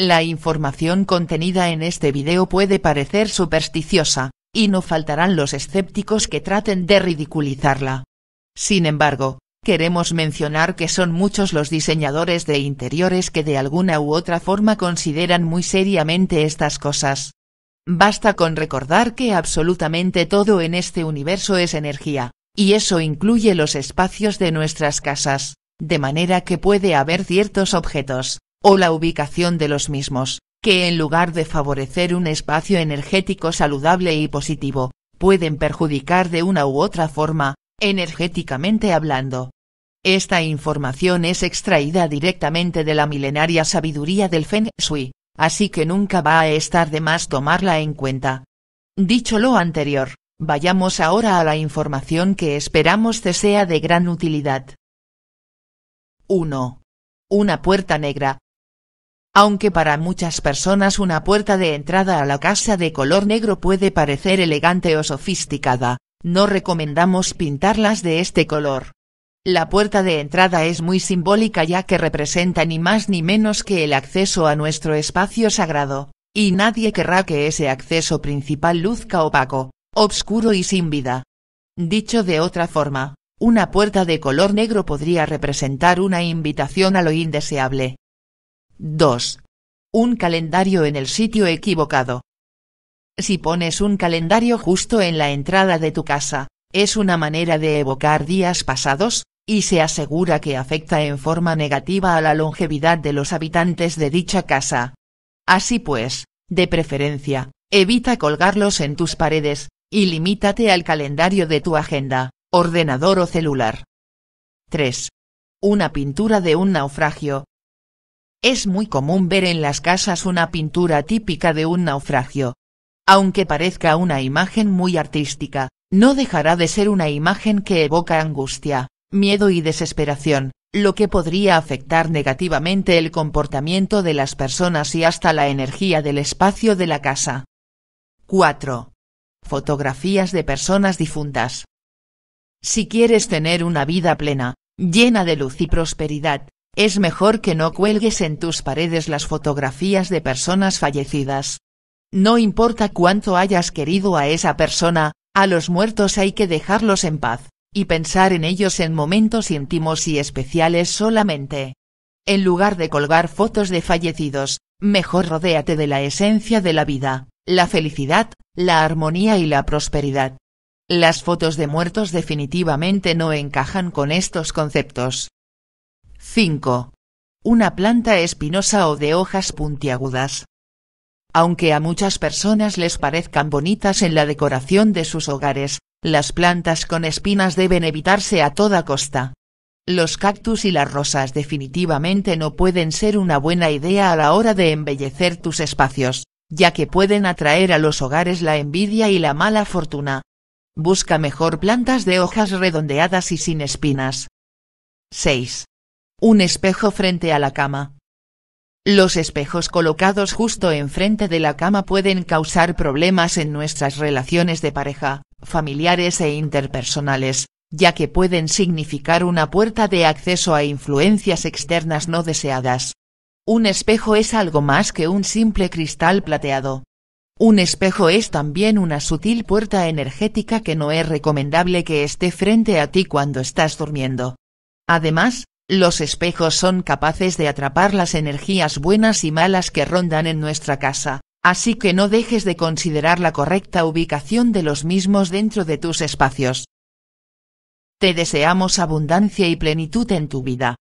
La información contenida en este video puede parecer supersticiosa, y no faltarán los escépticos que traten de ridiculizarla. Sin embargo, queremos mencionar que son muchos los diseñadores de interiores que de alguna u otra forma consideran muy seriamente estas cosas. Basta con recordar que absolutamente todo en este universo es energía, y eso incluye los espacios de nuestras casas, de manera que puede haber ciertos objetos, o la ubicación de los mismos, que en lugar de favorecer un espacio energético saludable y positivo, pueden perjudicar de una u otra forma, energéticamente hablando. Esta información es extraída directamente de la milenaria sabiduría del Feng Shui, así que nunca va a estar de más tomarla en cuenta. Dicho lo anterior, vayamos ahora a la información que esperamos te sea de gran utilidad. 1. Una puerta negra, aunque para muchas personas una puerta de entrada a la casa de color negro puede parecer elegante o sofisticada, no recomendamos pintarlas de este color. La puerta de entrada es muy simbólica ya que representa ni más ni menos que el acceso a nuestro espacio sagrado, y nadie querrá que ese acceso principal luzca opaco, obscuro y sin vida. Dicho de otra forma, una puerta de color negro podría representar una invitación a lo indeseable, 2. Un calendario en el sitio equivocado. Si pones un calendario justo en la entrada de tu casa, es una manera de evocar días pasados, y se asegura que afecta en forma negativa a la longevidad de los habitantes de dicha casa. Así pues, de preferencia, evita colgarlos en tus paredes, y limítate al calendario de tu agenda, ordenador o celular. 3. Una pintura de un naufragio, es muy común ver en las casas una pintura típica de un naufragio. Aunque parezca una imagen muy artística, no dejará de ser una imagen que evoca angustia, miedo y desesperación, lo que podría afectar negativamente el comportamiento de las personas y hasta la energía del espacio de la casa. 4. Fotografías de personas difuntas. Si quieres tener una vida plena, llena de luz y prosperidad, es mejor que no cuelgues en tus paredes las fotografías de personas fallecidas. No importa cuánto hayas querido a esa persona, a los muertos hay que dejarlos en paz, y pensar en ellos en momentos íntimos y especiales solamente. En lugar de colgar fotos de fallecidos, mejor rodéate de la esencia de la vida, la felicidad, la armonía y la prosperidad. Las fotos de muertos definitivamente no encajan con estos conceptos. 5. Una planta espinosa o de hojas puntiagudas. Aunque a muchas personas les parezcan bonitas en la decoración de sus hogares, las plantas con espinas deben evitarse a toda costa. Los cactus y las rosas definitivamente no pueden ser una buena idea a la hora de embellecer tus espacios, ya que pueden atraer a los hogares la envidia y la mala fortuna. Busca mejor plantas de hojas redondeadas y sin espinas. 6. Un espejo frente a la cama. Los espejos colocados justo enfrente de la cama pueden causar problemas en nuestras relaciones de pareja, familiares e interpersonales, ya que pueden significar una puerta de acceso a influencias externas no deseadas. Un espejo es algo más que un simple cristal plateado. Un espejo es también una sutil puerta energética que no es recomendable que esté frente a ti cuando estás durmiendo. Además, los espejos son capaces de atrapar las energías buenas y malas que rondan en nuestra casa, así que no dejes de considerar la correcta ubicación de los mismos dentro de tus espacios. Te deseamos abundancia y plenitud en tu vida.